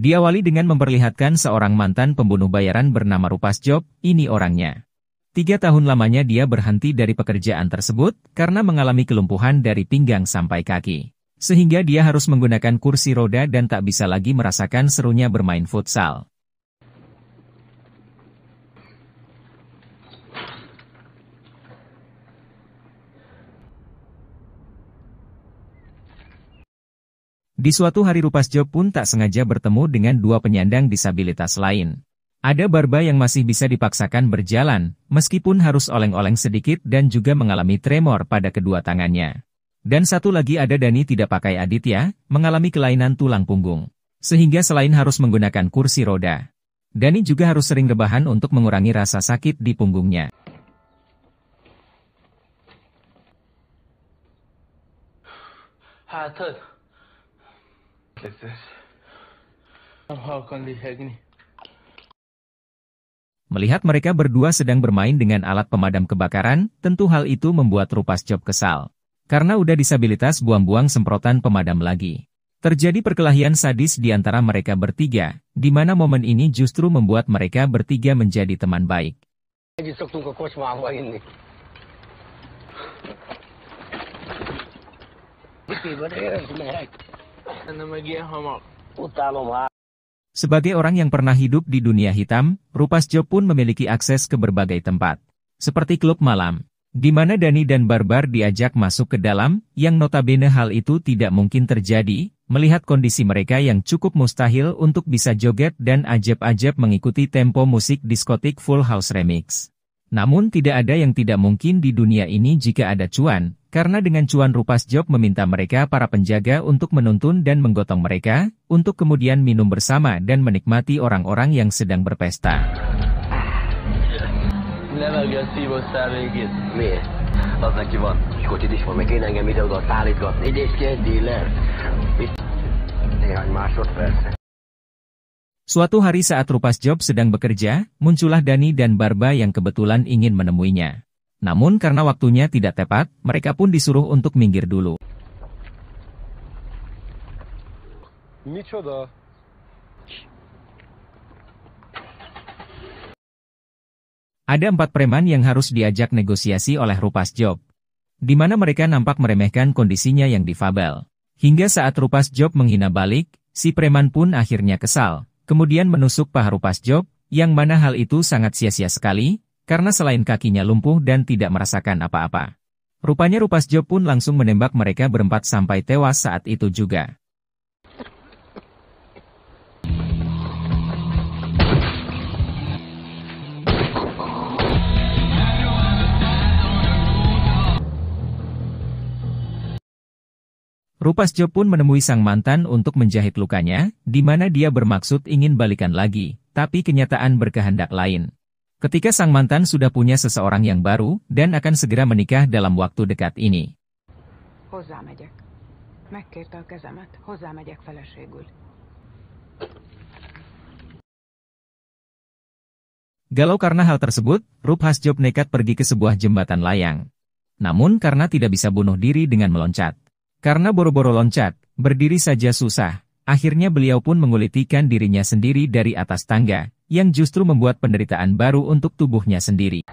Diawali dengan memperlihatkan seorang mantan pembunuh bayaran bernama Rupas Job, ini orangnya. Tiga tahun lamanya dia berhenti dari pekerjaan tersebut karena mengalami kelumpuhan dari pinggang sampai kaki. Sehingga dia harus menggunakan kursi roda dan tak bisa lagi merasakan serunya bermain futsal. Di suatu hari Rupasjo pun tak sengaja bertemu dengan dua penyandang disabilitas lain. Ada Barba yang masih bisa dipaksakan berjalan, meskipun harus oleng-oleng sedikit dan juga mengalami tremor pada kedua tangannya. Dan satu lagi ada Dani tidak pakai Aditya, mengalami kelainan tulang punggung. Sehingga selain harus menggunakan kursi roda, Dani juga harus sering rebahan untuk mengurangi rasa sakit di punggungnya. Hatun. Melihat mereka berdua sedang bermain dengan alat pemadam kebakaran, tentu hal itu membuat Rupas Job kesal. Karena udah disabilitas buang-buang semprotan pemadam lagi. Terjadi perkelahian sadis di antara mereka bertiga, di mana momen ini justru membuat mereka bertiga menjadi teman baik. Sebagai orang yang pernah hidup di dunia hitam, Rupas Job pun memiliki akses ke berbagai tempat. Seperti klub malam, di mana Dani dan Barbar diajak masuk ke dalam, yang notabene hal itu tidak mungkin terjadi, melihat kondisi mereka yang cukup mustahil untuk bisa joget dan ajab-ajab mengikuti tempo musik diskotik Full House Remix. Namun tidak ada yang tidak mungkin di dunia ini jika ada cuan, karena dengan cuan rupas Job meminta mereka para penjaga untuk menuntun dan menggotong mereka, untuk kemudian minum bersama dan menikmati orang-orang yang sedang berpesta. Suatu hari saat Rupas Job sedang bekerja, muncullah Dani dan Barba yang kebetulan ingin menemuinya. Namun karena waktunya tidak tepat, mereka pun disuruh untuk minggir dulu. Ada empat preman yang harus diajak negosiasi oleh Rupas Job, di mana mereka nampak meremehkan kondisinya yang difabel. Hingga saat Rupas Job menghina balik, si preman pun akhirnya kesal, kemudian menusuk paha Rupas Job, yang mana hal itu sangat sia-sia sekali, karena selain kakinya lumpuh dan tidak merasakan apa-apa. Rupanya Rupas Jo pun langsung menembak mereka berempat sampai tewas saat itu juga. Rupas Jo pun menemui sang mantan untuk menjahit lukanya, di mana dia bermaksud ingin balikan lagi, tapi kenyataan berkehendak lain. Ketika sang mantan sudah punya seseorang yang baru dan akan segera menikah dalam waktu dekat ini. Galau karena hal tersebut, Rup Hasjob nekat pergi ke sebuah jembatan layang. Namun karena tidak bisa bunuh diri dengan meloncat. Karena boro-boro loncat, berdiri saja susah, akhirnya beliau pun mengulitikan dirinya sendiri dari atas tangga, yang justru membuat penderitaan baru untuk tubuhnya sendiri.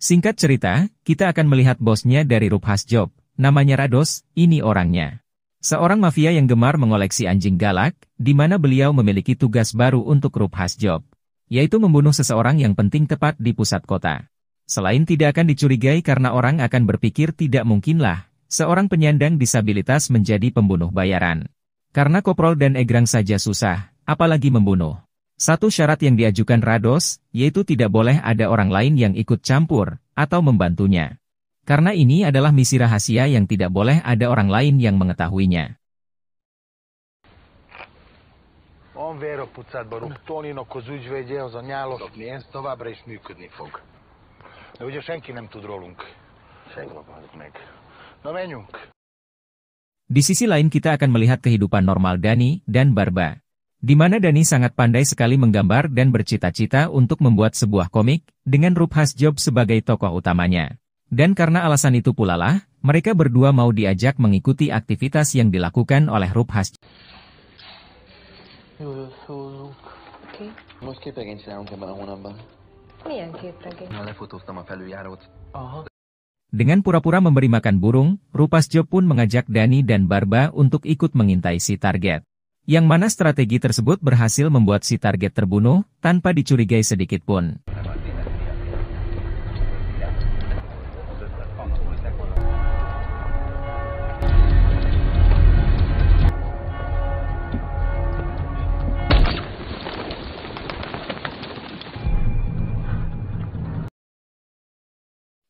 Singkat cerita, kita akan melihat bosnya dari Rubhas Job, namanya Rados, ini orangnya. Seorang mafia yang gemar mengoleksi anjing galak, di mana beliau memiliki tugas baru untuk Rubhas Job, yaitu membunuh seseorang yang penting tepat di pusat kota. Selain tidak akan dicurigai karena orang akan berpikir tidak mungkinlah Seorang penyandang disabilitas menjadi pembunuh bayaran. Karena koprol dan egrang saja susah, apalagi membunuh. Satu syarat yang diajukan Rados, yaitu tidak boleh ada orang lain yang ikut campur, atau membantunya. Karena ini adalah misi rahasia yang tidak boleh ada orang lain yang mengetahuinya. On di sisi lain kita akan melihat kehidupan normal Dani dan Barba. Di mana Dani sangat pandai sekali menggambar dan bercita-cita untuk membuat sebuah komik, dengan Rup Job sebagai tokoh utamanya. Dan karena alasan itu pula lah, mereka berdua mau diajak mengikuti aktivitas yang dilakukan oleh Rup Hasjob. Most képregényt csinálunk ebben a hónapban. Milyen képregény? Aha. Dengan pura-pura memberi makan burung, Rupasjo pun mengajak Dani dan Barba untuk ikut mengintai si target. Yang mana strategi tersebut berhasil membuat si target terbunuh tanpa dicurigai sedikitpun.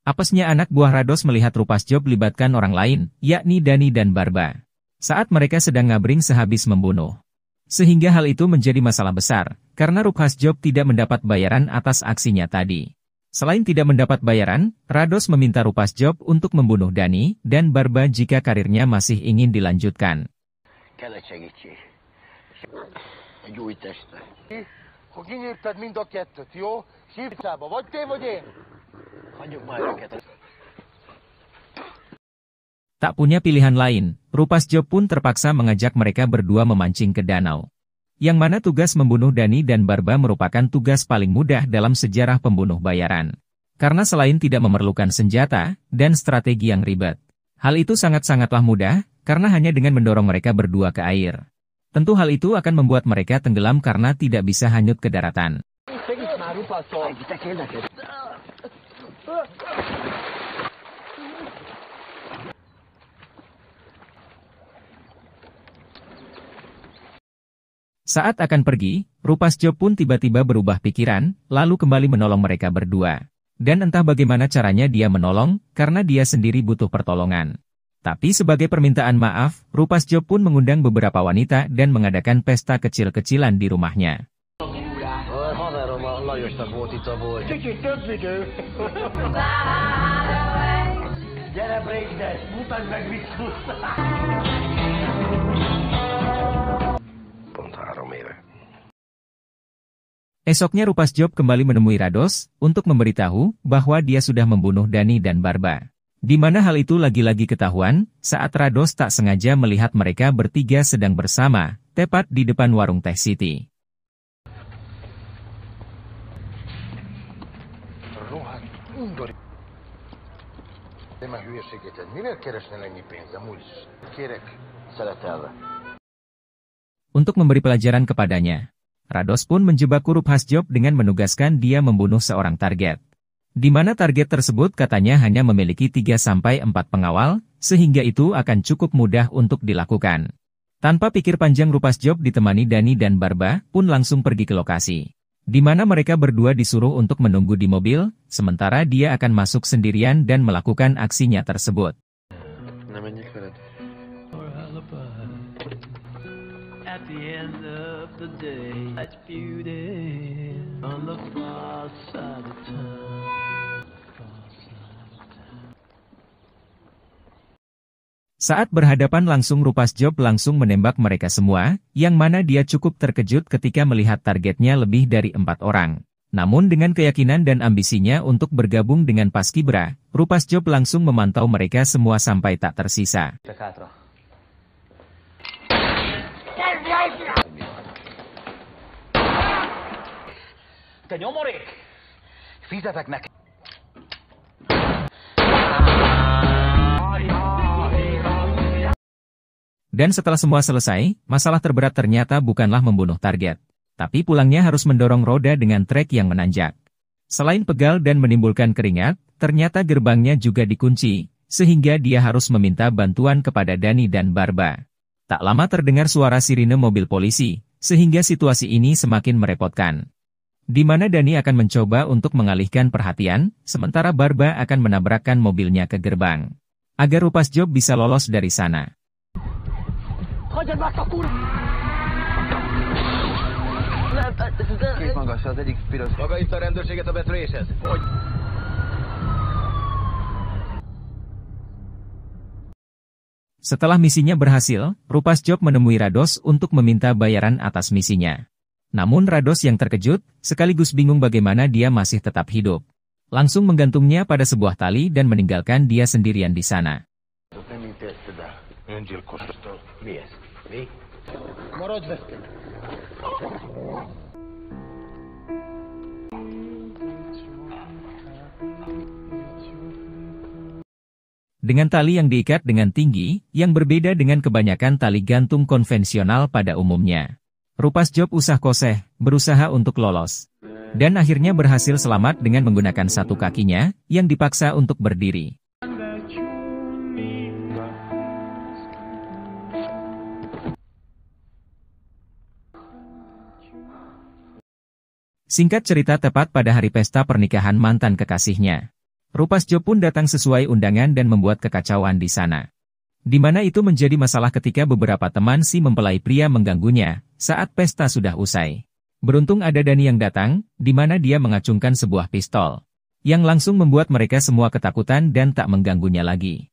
Apesnya anak buah Rados melihat Rupas Job libatkan orang lain, yakni Dani dan Barba. Saat mereka sedang ngabring sehabis membunuh. Sehingga hal itu menjadi masalah besar, karena Rupas Job tidak mendapat bayaran atas aksinya tadi. Selain tidak mendapat bayaran, Rados meminta Rupas Job untuk membunuh Dani dan Barba jika karirnya masih ingin dilanjutkan. mind a kettőt, jó? vagy Tak punya pilihan lain, Rupasjo pun terpaksa mengajak mereka berdua memancing ke danau. Yang mana tugas membunuh Dani dan Barba merupakan tugas paling mudah dalam sejarah pembunuh bayaran. Karena selain tidak memerlukan senjata dan strategi yang ribet, hal itu sangat-sangatlah mudah karena hanya dengan mendorong mereka berdua ke air. Tentu hal itu akan membuat mereka tenggelam karena tidak bisa hanyut ke daratan. Saat akan pergi, Rupasjo pun tiba-tiba berubah pikiran, lalu kembali menolong mereka berdua. Dan entah bagaimana caranya dia menolong, karena dia sendiri butuh pertolongan. Tapi sebagai permintaan maaf, Rupasjo pun mengundang beberapa wanita dan mengadakan pesta kecil-kecilan di rumahnya. Lajosnak volt a volt. Kicsit több idő. Gyere, Brékdes, mutasd meg, mit Esoknya Rupas Job kembali menemui Rados untuk memberitahu bahwa dia sudah membunuh Dani dan Barba. Di mana hal itu lagi-lagi ketahuan saat Rados tak sengaja melihat mereka bertiga sedang bersama, tepat di depan warung Teh City. Untuk memberi pelajaran kepadanya, Rados pun menjebak Kurup Job dengan menugaskan dia membunuh seorang target. Di mana target tersebut katanya hanya memiliki 3-4 pengawal, sehingga itu akan cukup mudah untuk dilakukan. Tanpa pikir panjang Rupas Job ditemani Dani dan Barba pun langsung pergi ke lokasi. Di mana mereka berdua disuruh untuk menunggu di mobil, sementara dia akan masuk sendirian dan melakukan aksinya tersebut. Namanya Saat berhadapan langsung Rupas Job langsung menembak mereka semua, yang mana dia cukup terkejut ketika melihat targetnya lebih dari empat orang. Namun dengan keyakinan dan ambisinya untuk bergabung dengan Paskibra, Rupas Job langsung memantau mereka semua sampai tak tersisa. tak nak. Dan setelah semua selesai, masalah terberat ternyata bukanlah membunuh target. Tapi pulangnya harus mendorong roda dengan trek yang menanjak. Selain pegal dan menimbulkan keringat, ternyata gerbangnya juga dikunci, sehingga dia harus meminta bantuan kepada Dani dan Barba. Tak lama terdengar suara sirine mobil polisi, sehingga situasi ini semakin merepotkan. Di mana Dani akan mencoba untuk mengalihkan perhatian, sementara Barba akan menabrakkan mobilnya ke gerbang. Agar Upas Job bisa lolos dari sana. Két az egyik piros. Maga itt a rendőrséget a betöréshez. Hogy? Setelah misinya berhasil, Rupas Job menemui Rados untuk meminta bayaran atas misinya. Namun Rados yang terkejut, sekaligus bingung bagaimana dia masih tetap hidup. Langsung menggantungnya pada sebuah tali dan meninggalkan dia sendirian di sana. Vi? Dengan tali yang diikat dengan tinggi, yang berbeda dengan kebanyakan tali gantung konvensional pada umumnya. Rupas Job Usah Koseh berusaha untuk lolos. Dan akhirnya berhasil selamat dengan menggunakan satu kakinya, yang dipaksa untuk berdiri. Singkat cerita tepat pada hari pesta pernikahan mantan kekasihnya. Rupasjo pun datang sesuai undangan dan membuat kekacauan di sana. Di mana itu menjadi masalah ketika beberapa teman si mempelai pria mengganggunya saat pesta sudah usai. Beruntung ada Dani yang datang, di mana dia mengacungkan sebuah pistol. Yang langsung membuat mereka semua ketakutan dan tak mengganggunya lagi.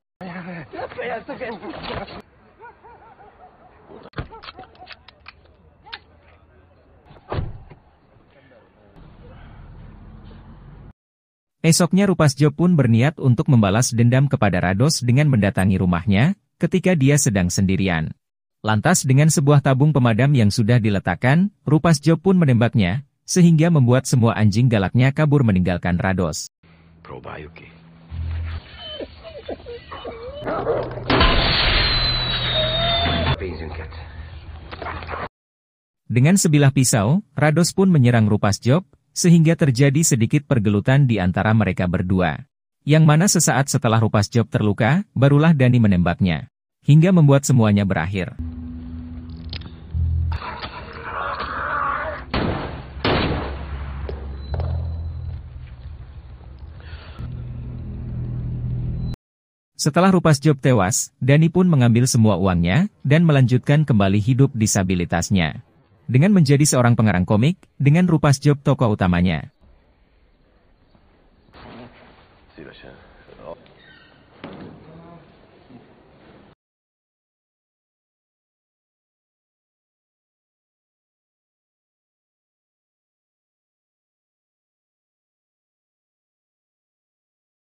Esoknya Rupasjo pun berniat untuk membalas dendam kepada Rados dengan mendatangi rumahnya, ketika dia sedang sendirian. Lantas dengan sebuah tabung pemadam yang sudah diletakkan, Rupasjo pun menembaknya, sehingga membuat semua anjing galaknya kabur meninggalkan Rados. Probayuki. Dengan sebilah pisau, Rados pun menyerang Rupasjo sehingga terjadi sedikit pergelutan di antara mereka berdua. Yang mana sesaat setelah Rupas Job terluka, barulah Dani menembaknya, hingga membuat semuanya berakhir. Setelah Rupas Job tewas, Dani pun mengambil semua uangnya, dan melanjutkan kembali hidup disabilitasnya dengan menjadi seorang pengarang komik, dengan rupa job tokoh utamanya.